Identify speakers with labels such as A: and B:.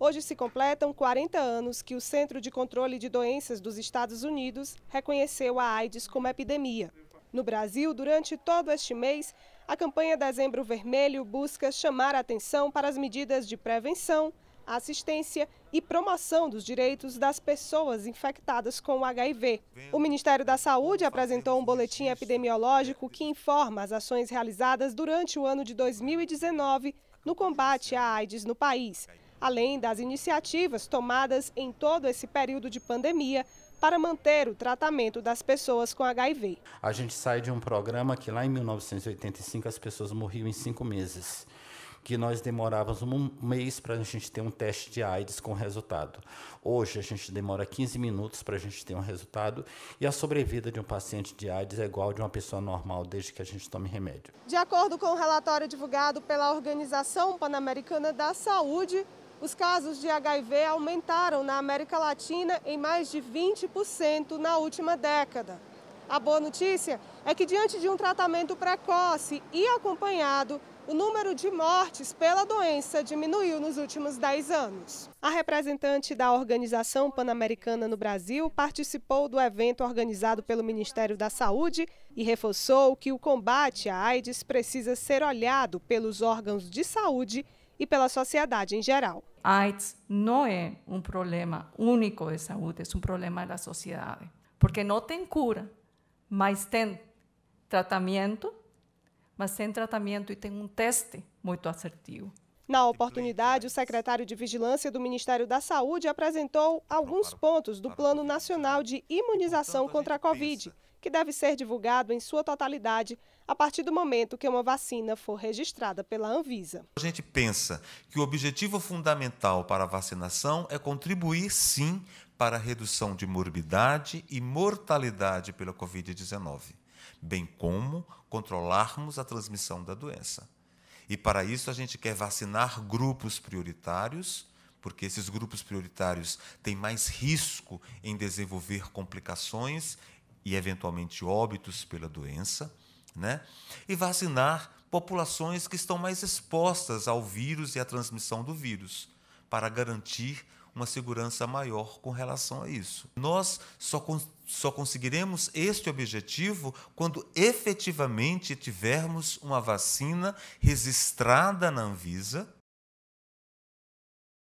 A: Hoje se completam 40 anos que o Centro de Controle de Doenças dos Estados Unidos reconheceu a AIDS como epidemia. No Brasil, durante todo este mês, a campanha Dezembro Vermelho busca chamar a atenção para as medidas de prevenção, assistência e promoção dos direitos das pessoas infectadas com o HIV. O Ministério da Saúde apresentou um boletim epidemiológico que informa as ações realizadas durante o ano de 2019 no combate à AIDS no país além das iniciativas tomadas em todo esse período de pandemia para manter o tratamento das pessoas com HIV.
B: A gente sai de um programa que lá em 1985 as pessoas morriam em cinco meses, que nós demorávamos um mês para a gente ter um teste de AIDS com resultado. Hoje a gente demora 15 minutos para a gente ter um resultado e a sobrevida de um paciente de AIDS é igual a de uma pessoa normal desde que a gente tome remédio.
A: De acordo com o um relatório divulgado pela Organização Pan-Americana da Saúde, os casos de HIV aumentaram na América Latina em mais de 20% na última década. A boa notícia é que, diante de um tratamento precoce e acompanhado, o número de mortes pela doença diminuiu nos últimos 10 anos. A representante da Organização Pan-Americana no Brasil participou do evento organizado pelo Ministério da Saúde e reforçou que o combate à AIDS precisa ser olhado pelos órgãos de saúde e pela sociedade em geral.
C: A ah, AIDS não é um problema único de saúde, é um problema da sociedade, porque não tem cura, mas tem tratamento, mas tem tratamento e tem um teste muito assertivo.
A: Na oportunidade, o secretário de Vigilância do Ministério da Saúde apresentou alguns pontos do Plano Nacional de Imunização contra a Covid que deve ser divulgado em sua totalidade a partir do momento que uma vacina for registrada pela Anvisa.
D: A gente pensa que o objetivo fundamental para a vacinação é contribuir, sim, para a redução de morbidade e mortalidade pela Covid-19, bem como controlarmos a transmissão da doença. E para isso a gente quer vacinar grupos prioritários, porque esses grupos prioritários têm mais risco em desenvolver complicações e eventualmente óbitos pela doença, né? E vacinar populações que estão mais expostas ao vírus e à transmissão do vírus, para garantir uma segurança maior com relação a isso. Nós só, só conseguiremos este objetivo quando efetivamente tivermos uma vacina registrada na Anvisa